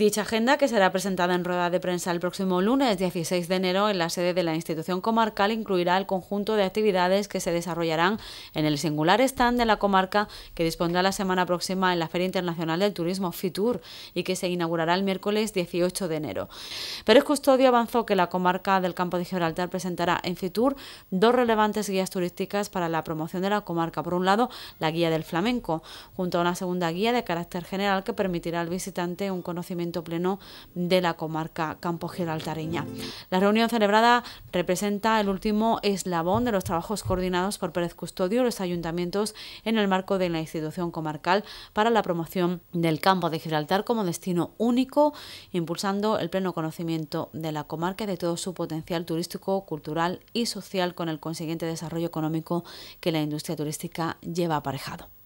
Dicha agenda, que será presentada en rueda de prensa el próximo lunes 16 de enero en la sede de la institución comarcal, incluirá el conjunto de actividades que se desarrollarán en el singular stand de la comarca que dispondrá la semana próxima en la Feria Internacional del Turismo FITUR y que se inaugurará el miércoles 18 de enero. Pero Pérez Custodio avanzó que la comarca del Campo de Gibraltar presentará en FITUR dos relevantes guías turísticas para la promoción de la comarca. Por un lado, la guía del flamenco, junto a una segunda guía de carácter general que permitirá al visitante un conocimiento Pleno de la comarca Campo Giraltareña. La reunión celebrada representa el último eslabón de los trabajos coordinados por Pérez Custodio y los ayuntamientos en el marco de la institución comarcal para la promoción del campo de Gibraltar como destino único, impulsando el pleno conocimiento de la comarca y de todo su potencial turístico, cultural y social con el consiguiente desarrollo económico que la industria turística lleva aparejado.